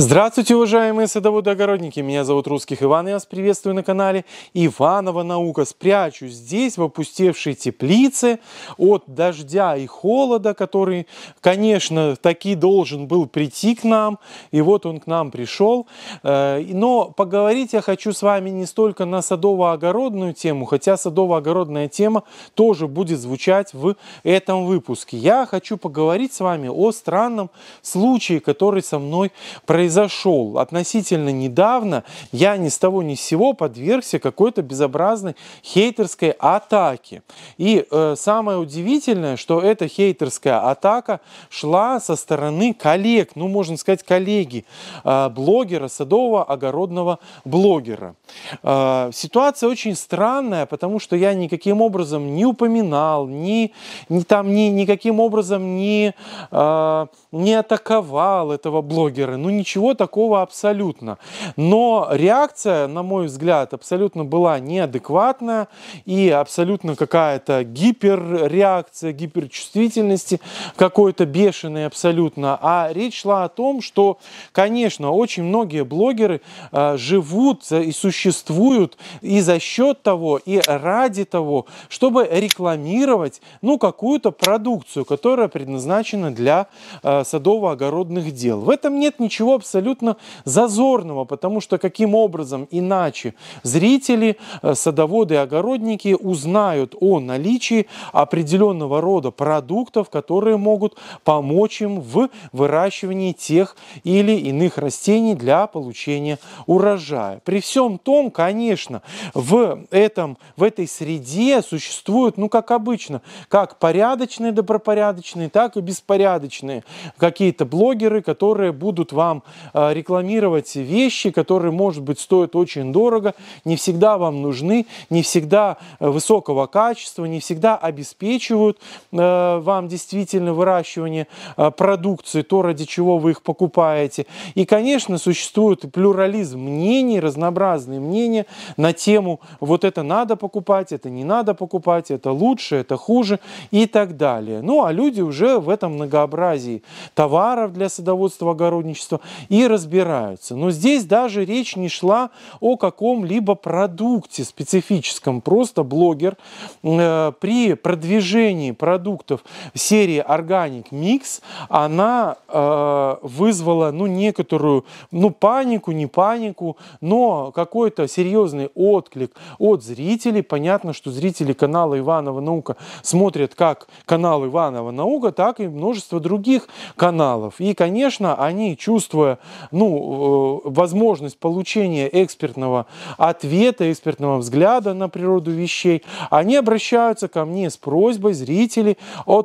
Здравствуйте, уважаемые садоводы-огородники! Меня зовут Русских Иван, я вас приветствую на канале Иванова Наука. Спрячу здесь в опустевшей теплице от дождя и холода, который, конечно, таки должен был прийти к нам, и вот он к нам пришел. Э, но поговорить я хочу с вами не столько на садово-огородную тему, хотя садово-огородная тема тоже будет звучать в этом выпуске. Я хочу поговорить с вами о странном случае, который со мной произошел произошел относительно недавно, я ни с того ни с сего подвергся какой-то безобразной хейтерской атаке. И э, самое удивительное, что эта хейтерская атака шла со стороны коллег, ну можно сказать коллеги, э, блогера, садового огородного блогера. Э, ситуация очень странная, потому что я никаким образом не упоминал, ни, ни там ни, никаким образом не, э, не атаковал этого блогера, ну ничего ничего такого абсолютно. Но реакция, на мой взгляд, абсолютно была неадекватная и абсолютно какая-то гиперреакция, гиперчувствительности какой-то бешеной абсолютно. А речь шла о том, что, конечно, очень многие блогеры э, живут и существуют и за счет того, и ради того, чтобы рекламировать ну, какую-то продукцию, которая предназначена для э, садово-огородных дел. В этом нет ничего абсолютно абсолютно зазорного, потому что каким образом иначе зрители, э, садоводы огородники узнают о наличии определенного рода продуктов, которые могут помочь им в выращивании тех или иных растений для получения урожая. При всем том, конечно, в, этом, в этой среде существуют, ну как обычно, как порядочные, добропорядочные, так и беспорядочные какие-то блогеры, которые будут вам а, рекламировать вещи, которые, может быть, стоят очень дорого, не всегда вам нужны, не всегда э, высокого качества, не всегда обеспечивают э, вам действительно выращивание э, продукции, то, ради чего вы их покупаете. И, конечно, существует плюрализм мнений, разнообразные мнения на тему вот это надо покупать, это не надо покупать, это лучше, это хуже и так далее. Ну, а люди уже в этом многообразии товаров для садоводства, огородничества и разбираются. Но здесь даже речь не шла о каком-либо продукте специфическом. Просто блогер э, при продвижении продуктов серии Organic Mix, она э, вызвала ну, некоторую ну, панику, не панику, но какой-то серьезный отклик от зрителей. Понятно, что зрители канала Иванова Наука смотрят как канал Иванова Наука, так и множество других каналов. И, конечно, они, чувствуя такое, ну, э, возможность получения экспертного ответа, экспертного взгляда на природу вещей, они обращаются ко мне с просьбой зрителей о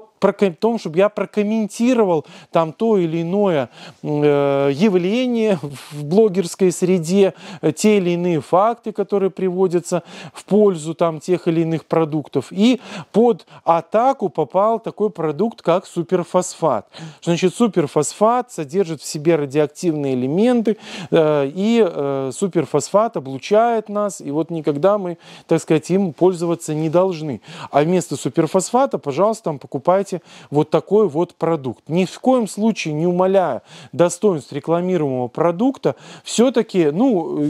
том, чтобы я прокомментировал там то или иное э, явление в блогерской среде, э, те или иные факты, которые приводятся в пользу там тех или иных продуктов. И под атаку попал такой продукт, как суперфосфат. Значит, суперфосфат содержит в себе радиоактивные активные элементы, э, и э, суперфосфат облучает нас, и вот никогда мы, так сказать, им пользоваться не должны. А вместо суперфосфата, пожалуйста, там покупайте вот такой вот продукт. Ни в коем случае не умаляя достоинств рекламируемого продукта, все-таки, ну,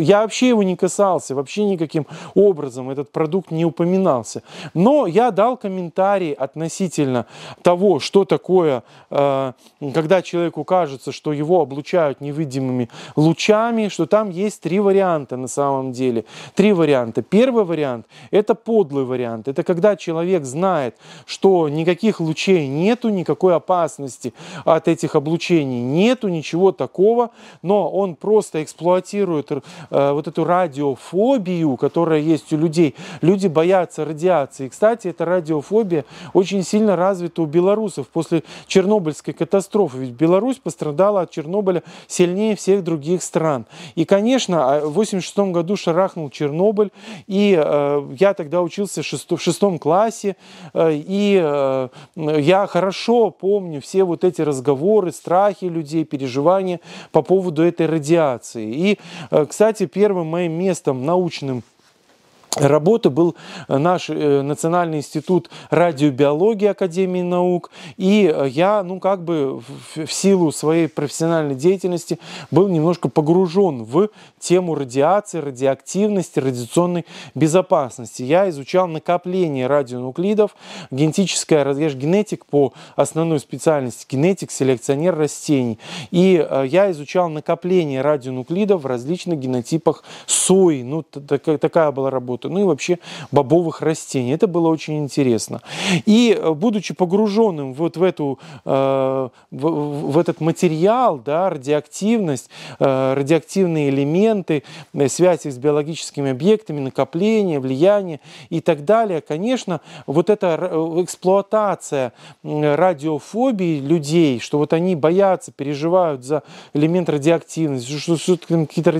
я вообще его не касался, вообще никаким образом этот продукт не упоминался. Но я дал комментарий относительно того, что такое, э, когда человеку кажется, что его облучают невидимыми лучами, что там есть три варианта на самом деле. Три варианта. Первый вариант – это подлый вариант. Это когда человек знает, что никаких лучей нету, никакой опасности от этих облучений нету, ничего такого, но он просто эксплуатирует э, вот эту радиофобию, которая есть у людей. Люди боятся радиации. Кстати, эта радиофобия очень сильно развита у белорусов после Чернобыльской катастрофы. Ведь Беларусь пострадала от Чернобыльской Чернобыля сильнее всех других стран. И, конечно, а, в 1986 году шарахнул Чернобыль, и э, я тогда учился в шестом классе, э, и э, я хорошо помню все вот эти разговоры, страхи людей, переживания по поводу этой радиации. И, э, кстати, первым моим местом научным работы был э, наш э, Национальный институт радиобиологии Академии наук. И э, я, ну, как бы в силу своей профессиональной деятельности был немножко погружен в тему радиации, радиоактивности, радиационной безопасности. Я изучал накопление радионуклидов, генетическая я же генетик по основной специальности, генетик, селекционер растений. И я изучал накопление радионуклидов в различных генотипах сои. Ну, такая была работа ну и вообще бобовых растений. Это было очень интересно. И э, будучи погруженным вот в, эту, э, в, в этот материал, да, радиоактивность, э, радиоактивные элементы, связь их с биологическими объектами, накопление, влияние и так далее, конечно, вот эта эксплуатация радиофобии людей, что вот они боятся, переживают за элемент радиоактивности, что все-таки какие-то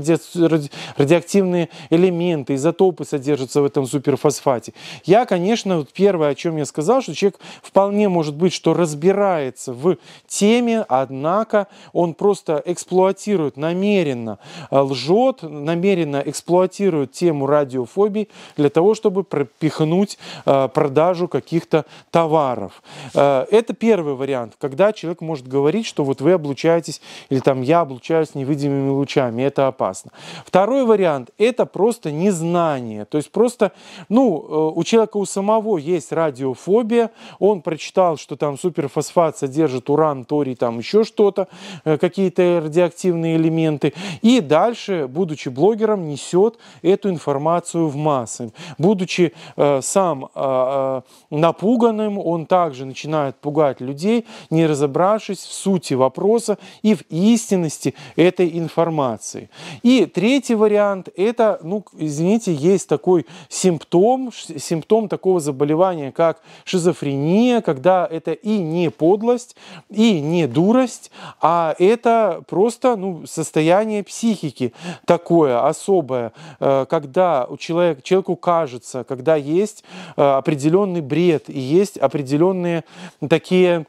радиоактивные элементы, изотопы содержатся, содержится в этом суперфосфате. Я, конечно, вот первое, о чем я сказал, что человек вполне может быть, что разбирается в теме, однако он просто эксплуатирует намеренно, э, лжет, намеренно эксплуатирует тему радиофобии для того, чтобы пропихнуть э, продажу каких-то товаров. Э, это первый вариант, когда человек может говорить, что вот вы облучаетесь или там я облучаюсь невидимыми лучами, это опасно. Второй вариант – это просто незнание. То есть есть просто, ну, э, у человека у самого есть радиофобия, он прочитал, что там суперфосфат содержит уран, торий, там еще что-то, э, какие-то радиоактивные элементы, и дальше, будучи блогером, несет эту информацию в массы. Будучи э, сам э, э, напуганным, он также начинает пугать людей, не разобравшись в сути вопроса и в истинности этой информации. И третий вариант – это, ну, извините, есть такой такой симптом, симптом такого заболевания, как шизофрения, когда это и не подлость, и не дурость, а это просто ну, состояние психики такое особое, э, когда у человека, человеку кажется, когда есть э, определенный бред и есть определенные такие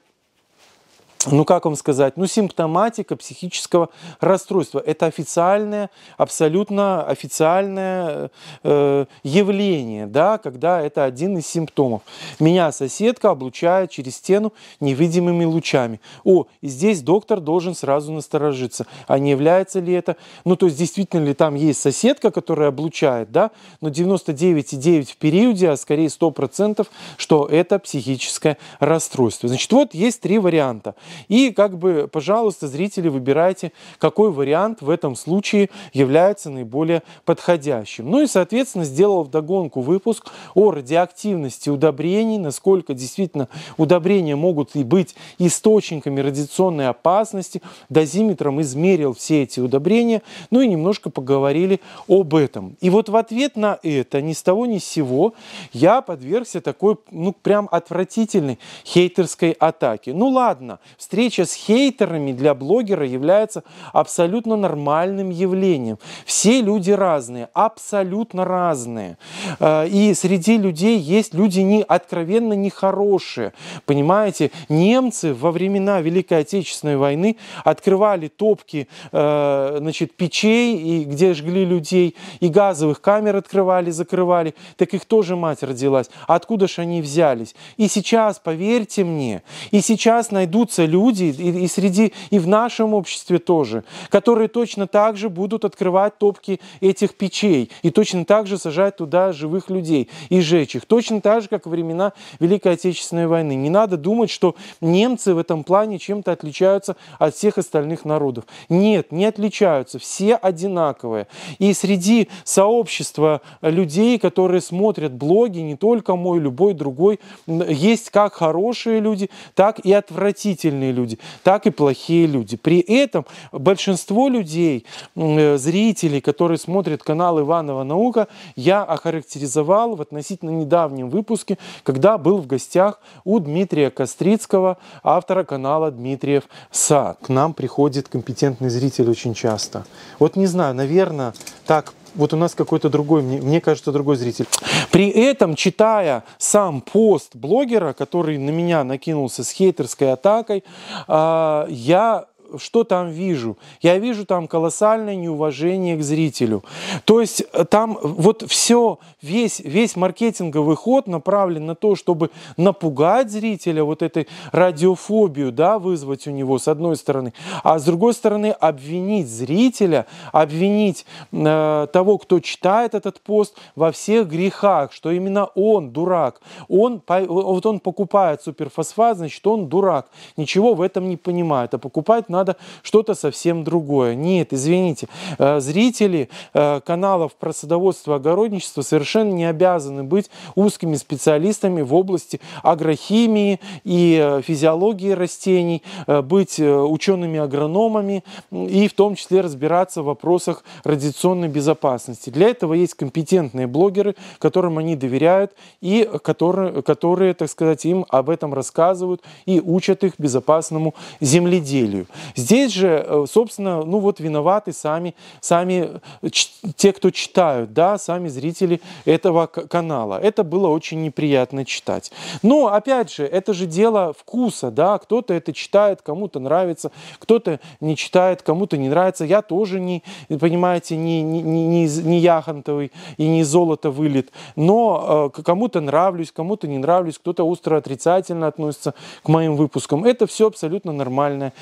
ну как вам сказать, ну симптоматика психического расстройства. Это официальное, абсолютно официальное э, явление, да, когда это один из симптомов. Меня соседка облучает через стену невидимыми лучами. О, и здесь доктор должен сразу насторожиться, а не является ли это, ну то есть действительно ли там есть соседка, которая облучает, да, но 99,9 в периоде, а скорее 100%, что это психическое расстройство. Значит, вот есть три варианта. И как бы, пожалуйста, зрители, выбирайте, какой вариант в этом случае является наиболее подходящим. Ну и, соответственно, сделал вдогонку выпуск о радиоактивности удобрений, насколько действительно удобрения могут и быть источниками радиационной опасности. Дозиметром измерил все эти удобрения, ну и немножко поговорили об этом. И вот в ответ на это, ни с того ни с сего, я подвергся такой, ну, прям отвратительной хейтерской атаке. Ну ладно, встреча с хейтерами для блогера является абсолютно нормальным явлением. Все люди разные, абсолютно разные. Э, и среди людей есть люди не, откровенно нехорошие. Понимаете, немцы во времена Великой Отечественной войны открывали топки э, значит, печей, и где жгли людей, и газовых камер открывали, закрывали. Так их тоже мать родилась. Откуда же они взялись? И сейчас, поверьте мне, и сейчас найдутся люди, и, и среди, и в нашем обществе тоже, которые точно так же будут открывать топки этих печей и точно так же сажать туда живых людей и жечь их. Точно так же, как во времена Великой Отечественной войны. Не надо думать, что немцы в этом плане чем-то отличаются от всех остальных народов. Нет, не отличаются, все одинаковые. И среди сообщества людей, которые смотрят блоги, не только мой, любой другой, есть как хорошие люди, так и отвратительные правильные люди, так и плохие люди. При этом большинство людей, э, зрителей, которые смотрят канал Иванова «Наука», я охарактеризовал в относительно недавнем выпуске, когда был в гостях у Дмитрия Кострицкого, автора канала «Дмитриев сад». К нам приходит компетентный зритель очень часто. Вот не знаю, наверное, так вот у нас какой-то другой, мне, мне кажется, другой зритель. При этом, читая сам пост блогера, который на меня накинулся с хейтерской атакой, а, я что там вижу? Я вижу там колоссальное неуважение к зрителю. То есть э, там вот все, весь, весь маркетинговый ход направлен на то, чтобы напугать зрителя, вот этой радиофобию да, вызвать у него, с одной стороны. А с другой стороны, обвинить зрителя, обвинить э, того, кто читает этот пост во всех грехах, что именно он дурак. Он, вот он покупает суперфосфат, значит, он дурак. Ничего в этом не понимает, а покупает на надо что-то совсем другое. Нет, извините, э, зрители э, каналов про садоводство и огородничество совершенно не обязаны быть узкими специалистами в области агрохимии и э, физиологии растений, быть учеными-агрономами и в том числе разбираться в вопросах радиационной безопасности. Для этого есть компетентные блогеры, которым они доверяют и которые, которые так сказать, им об этом рассказывают и учат их безопасному земледелию. Здесь же, э, собственно, ну вот виноваты сами, сами э, те, кто читают, да, сами зрители этого канала. Это было очень неприятно читать. Но, опять же, это же дело вкуса, да, кто-то это читает, кому-то нравится, кто-то не читает, кому-то не нравится. Я тоже не, понимаете, не, не, не, не яхонтовый и не золото вылет, но э, кому-то нравлюсь, кому-то не нравлюсь, кто-то остро отрицательно относится к моим выпускам. Это все абсолютно нормальное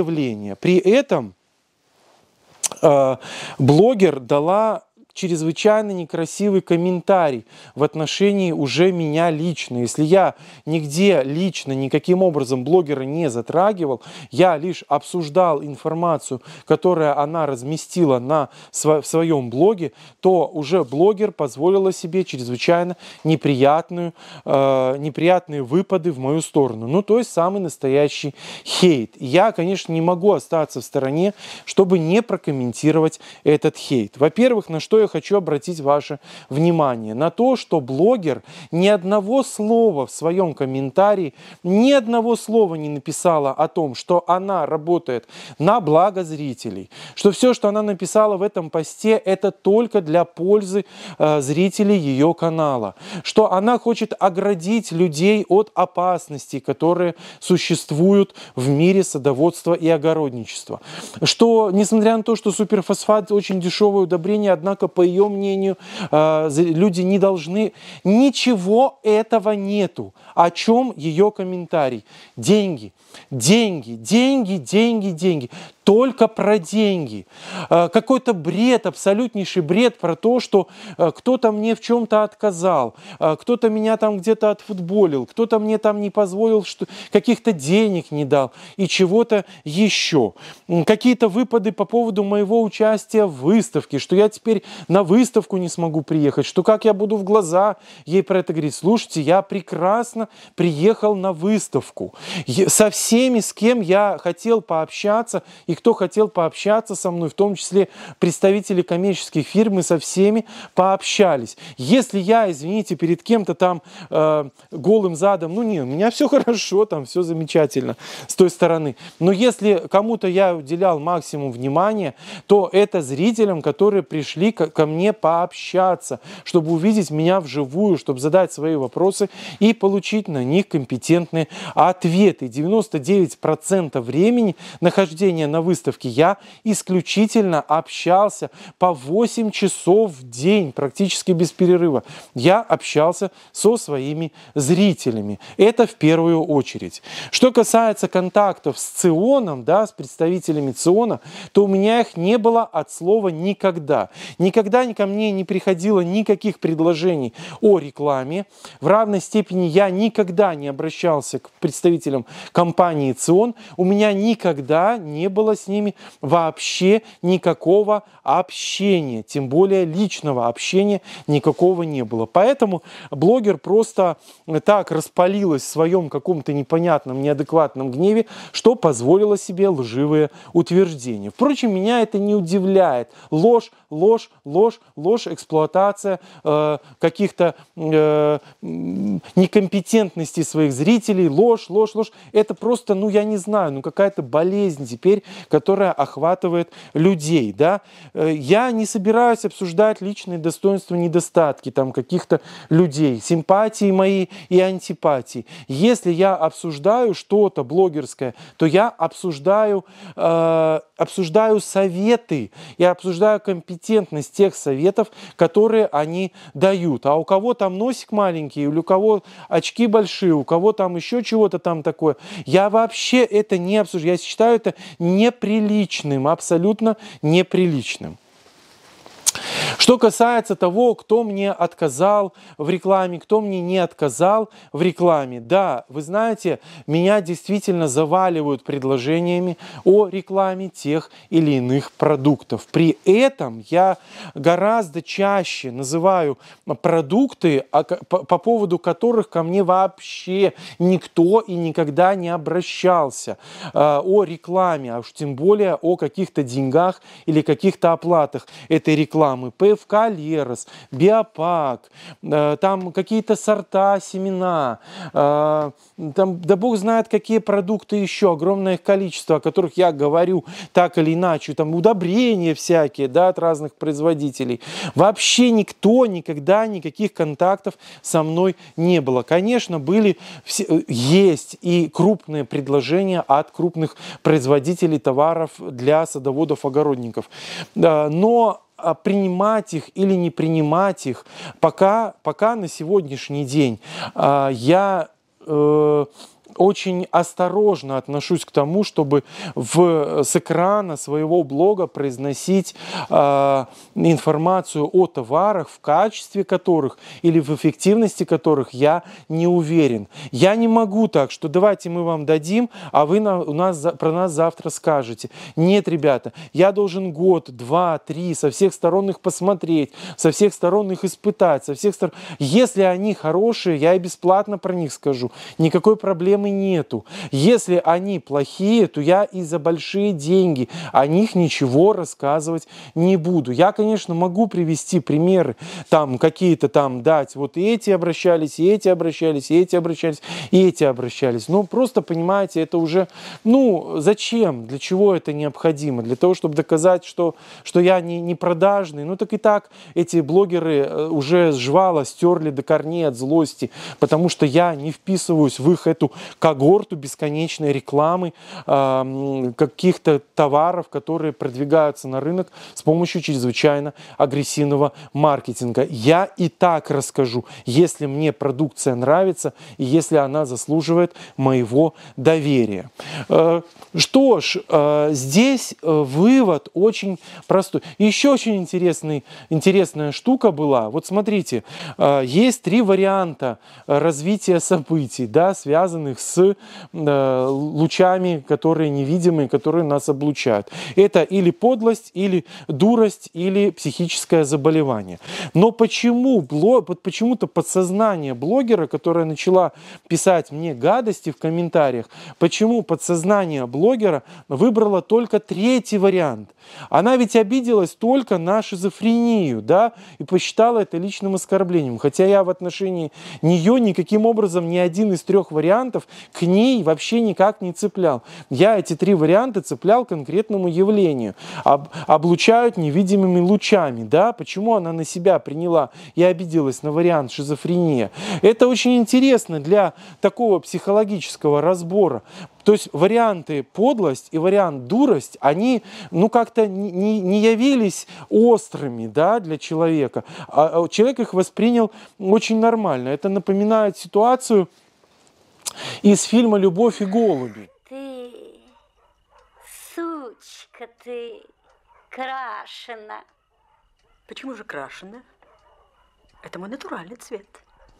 явление. При этом а, блогер дала чрезвычайно некрасивый комментарий в отношении уже меня лично. Если я нигде лично никаким образом блогера не затрагивал, я лишь обсуждал информацию, которую она разместила на, в своем блоге, то уже блогер позволила себе чрезвычайно неприятную, э, неприятные выпады в мою сторону. Ну, то есть самый настоящий хейт. я, конечно, не могу остаться в стороне, чтобы не прокомментировать этот хейт. Во-первых, на что я хочу обратить ваше внимание на то, что блогер ни одного слова в своем комментарии, ни одного слова не написала о том, что она работает на благо зрителей, что все, что она написала в этом посте, это только для пользы э, зрителей ее канала, что она хочет оградить людей от опасностей, которые существуют в мире садоводства и огородничества, что, несмотря на то, что суперфосфат очень дешевое удобрение, однако по ее мнению, э, люди не должны. Ничего этого нету. О чем ее комментарий? Деньги, деньги, деньги, деньги, деньги только про деньги. А, какой-то бред, абсолютнейший бред про то, что а, кто-то мне в чем-то отказал, а, кто-то меня там где-то отфутболил, кто-то мне там не позволил, что каких-то денег не дал и чего-то еще. Какие-то выпады по поводу моего участия в выставке, что я теперь на выставку не смогу приехать, что как я буду в глаза ей про это говорить. Слушайте, я прекрасно приехал на выставку. Со всеми, с кем я хотел пообщаться, и кто хотел пообщаться со мной, в том числе представители коммерческих фирм, мы со всеми пообщались. Если я, извините, перед кем-то там э, голым задом, ну не, у меня все хорошо, там все замечательно с той стороны. Но если кому-то я уделял максимум внимания, то это зрителям, которые пришли ко, ко мне пообщаться, чтобы увидеть меня вживую, чтобы задать свои вопросы и получить на них компетентные ответы. 99% времени нахождения на на выставке. Я исключительно общался по 8 часов в день, практически без перерыва. Я общался со своими зрителями. Это в первую очередь. Что касается контактов с ЦИОНом, да, с представителями ЦИОНа, то у меня их не было от слова никогда. Никогда ко мне не приходило никаких предложений о рекламе. В равной степени я никогда не обращался к представителям компании ЦИОН. У меня никогда не было было с ними вообще никакого общения, тем более личного общения никакого не было. Поэтому блогер просто так распалилась в своем каком-то непонятном, неадекватном гневе, что позволило себе лживые утверждения. Впрочем, меня это не удивляет. Ложь, ложь, ложь, ложь, эксплуатация э, каких-то э, некомпетентностей своих зрителей, ложь, ложь, ложь. Это просто, ну я не знаю, ну какая-то болезнь теперь которая охватывает людей. Да? Э, я не собираюсь обсуждать личные достоинства, и недостатки там, каких-то людей, симпатии мои и антипатии. Если я обсуждаю что-то блогерское, то я обсуждаю э, обсуждаю советы, я обсуждаю компетентность тех советов, которые они дают. А у кого там носик маленький, или у кого очки большие, у кого там еще чего-то там такое, я вообще это не обсуждаю. Я считаю это неприличным, абсолютно неприличным. Что касается того, кто мне отказал в рекламе, кто мне не отказал в рекламе, да, вы знаете, меня действительно заваливают предложениями о рекламе тех или иных продуктов. При этом я гораздо чаще называю продукты, а по поводу которых ко мне вообще никто и никогда не обращался э, о рекламе, а уж тем более о каких-то деньгах или каких-то оплатах этой рекламы сортов Калерос, Биопак, э, там какие-то сорта, семена, э, там, да бог знает, какие продукты еще, огромное их количество, о которых я говорю так или иначе, там удобрения всякие, да, от разных производителей. Вообще никто никогда никаких контактов со мной не было. Конечно, были, все, есть и крупные предложения от крупных производителей товаров для садоводов-огородников. Э, но а, принимать их или не принимать их, пока, пока на сегодняшний день а, я э, очень осторожно отношусь к тому, чтобы в, э, с экрана своего блога произносить э, информацию о товарах, в качестве которых или в эффективности которых я не уверен. Я не могу так, что давайте мы вам дадим, а вы на, у нас, про нас завтра скажете. Нет, ребята, я должен год, два, три со всех сторон их посмотреть, со всех сторон их испытать, со всех сторон. Если они хорошие, я и бесплатно про них скажу. Никакой проблемы проблемы нету. Если они плохие, то я и за большие деньги о них ничего рассказывать не буду. Я, конечно, могу привести примеры, там какие-то там дать, вот эти обращались, и эти обращались, и эти обращались, и эти обращались. Но просто, понимаете, это уже, ну, зачем, для чего это необходимо? Для того, чтобы доказать, что, что я не, не продажный. Ну, так и так эти блогеры э, уже с стерли до корней от злости, потому что я не вписываюсь в их эту когорту бесконечной рекламы каких-то товаров, которые продвигаются на рынок с помощью чрезвычайно агрессивного маркетинга. Я и так расскажу, если мне продукция нравится и если она заслуживает моего доверия. Э, что ж, э, здесь э, вывод очень простой. Еще очень интересный, интересная штука была. Вот смотрите, есть три варианта развития событий, да, связанных с э, лучами, которые невидимые, которые нас облучают. Это или подлость, или дурость, или психическое заболевание. Но почему блог, почему-то подсознание блогера, которая начала писать мне гадости в комментариях, почему подсознание блогера выбрало только третий вариант? Она ведь обиделась только на шизофрению, да, и посчитала это личным оскорблением. Хотя я в отношении нее никаким образом ни один из трех вариантов к ней вообще никак не цеплял. Я эти три варианта цеплял конкретному явлению. Об, облучают невидимыми лучами, да, почему она на себя приняла и обиделась на вариант шизофрения. Это очень интересно для такого психологического разбора. То есть варианты подлость и вариант дурость, они ну как-то не, не явились острыми да, для человека. А, а человек их воспринял очень нормально. Это напоминает ситуацию, из фильма «Любовь и голуби». Ты, сучка ты, крашена. Почему же крашена? Это мой натуральный цвет.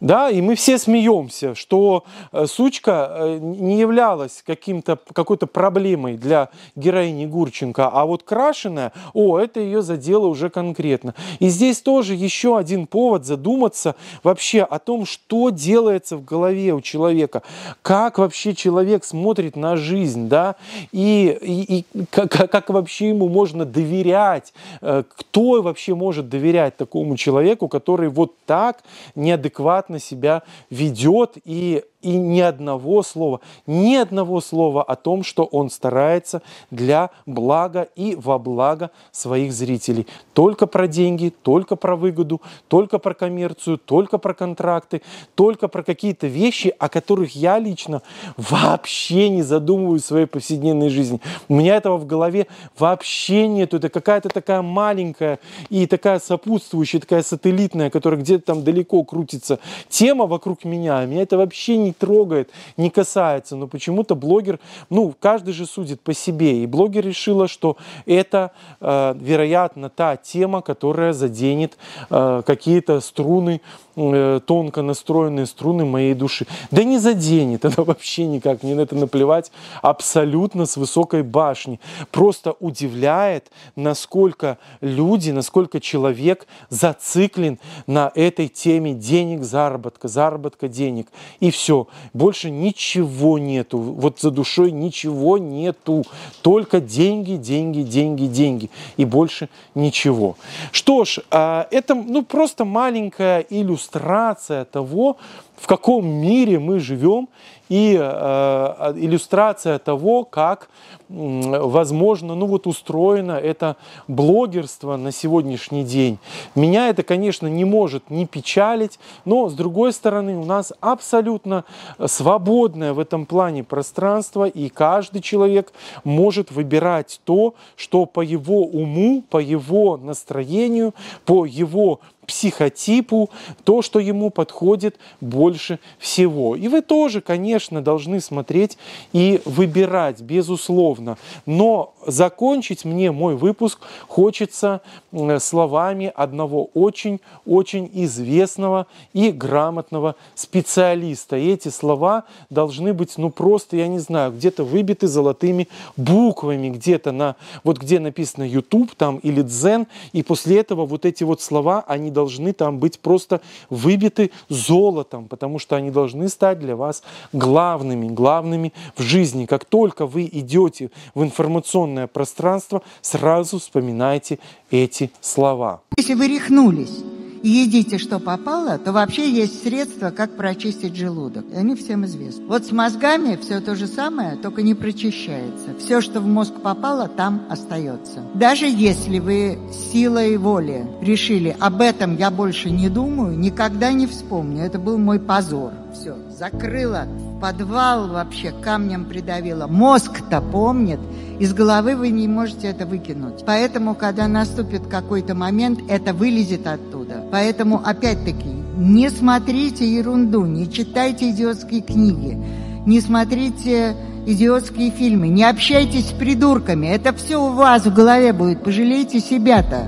Да, и мы все смеемся, что э, сучка э, не являлась каким-то, какой-то проблемой для героини Гурченко, а вот крашеная, о, это ее задело уже конкретно. И здесь тоже еще один повод задуматься вообще о том, что делается в голове у человека, как вообще человек смотрит на жизнь, да, и, и, и как, как вообще ему можно доверять, э, кто вообще может доверять такому человеку, который вот так неадекватно непонятно себя ведет и, и ни одного слова, ни одного слова о том, что он старается для блага и во благо своих зрителей. Только про деньги, только про выгоду, только про коммерцию, только про контракты, только про какие-то вещи, о которых я лично вообще не задумываюсь в своей повседневной жизни. У меня этого в голове вообще нет Это какая-то такая маленькая и такая сопутствующая, такая сателлитная, которая где-то там далеко крутится тема вокруг меня, меня это вообще не трогает, не касается, но почему-то блогер, ну, каждый же судит по себе, и блогер решила, что это, э, вероятно, та тема, которая заденет э, какие-то струны, э, тонко настроенные струны моей души. Да не заденет, она вообще никак, мне на это наплевать абсолютно с высокой башни. Просто удивляет, насколько люди, насколько человек зациклен на этой теме денег, заработка, заработка, заработка денег. И все. Больше ничего нету. Вот за душой ничего нету. Только деньги, деньги, деньги, деньги. И больше ничего. Что ж, а, это ну, просто маленькая иллюстрация того, в каком мире мы живем и э, а, иллюстрация того, как, возможно, ну вот устроено это блогерство на сегодняшний день. Меня это, конечно, не может не печалить, но, с другой стороны, у нас абсолютно свободное в этом плане пространство, и каждый человек может выбирать то, что по его уму, по его настроению, по его психотипу, то, что ему подходит больше всего. И вы тоже, конечно, должны смотреть и выбирать, безусловно. Но закончить мне мой выпуск хочется э, словами одного очень-очень известного и грамотного специалиста. И эти слова должны быть, ну просто, я не знаю, где-то выбиты золотыми буквами, где-то на, вот где написано YouTube там или Дзен, и после этого вот эти вот слова, они должны там быть просто выбиты золотом, потому что они должны стать для вас главными, главными в жизни. Как только вы идете в информационное пространство, сразу вспоминайте эти слова. Если вы рехнулись, едите, что попало, то вообще есть средства, как прочистить желудок. И они всем известны. Вот с мозгами все то же самое, только не прочищается. Все, что в мозг попало, там остается. Даже если вы силой воли решили, об этом я больше не думаю, никогда не вспомню, это был мой позор. Все, закрыла подвал вообще камнем придавило. Мозг-то помнит. Из головы вы не можете это выкинуть. Поэтому, когда наступит какой-то момент, это вылезет оттуда. Поэтому, опять-таки, не смотрите ерунду, не читайте идиотские книги, не смотрите идиотские фильмы, не общайтесь с придурками. Это все у вас в голове будет. Пожалейте себя-то.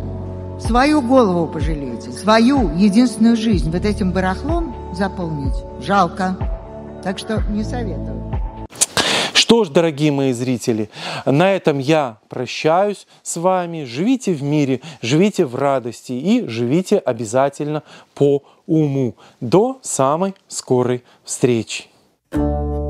Свою голову пожалейте, свою единственную жизнь вот этим барахлом заполнить жалко. Так что не советую. Что ж, дорогие мои зрители, на этом я прощаюсь с вами. Живите в мире, живите в радости и живите обязательно по уму. До самой скорой встречи. thank you